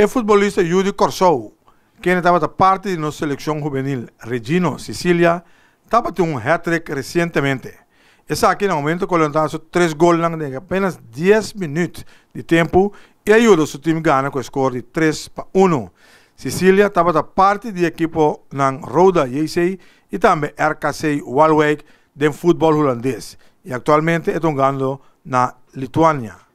É o futebolista Yudi Corsou, que estava parte de nossa seleção juvenil Regino Sicília, estava tendo um hat-trick recentemente. Essa aqui, no momento, colocou três gols em apenas 10 minutos de tempo e o seu time ganhar com o score de 3 para 1. Sicília estava da parte do equipo na Roda Yeisei e também RKC Walwijk do futebol holandês e atualmente está jogando na Lituânia.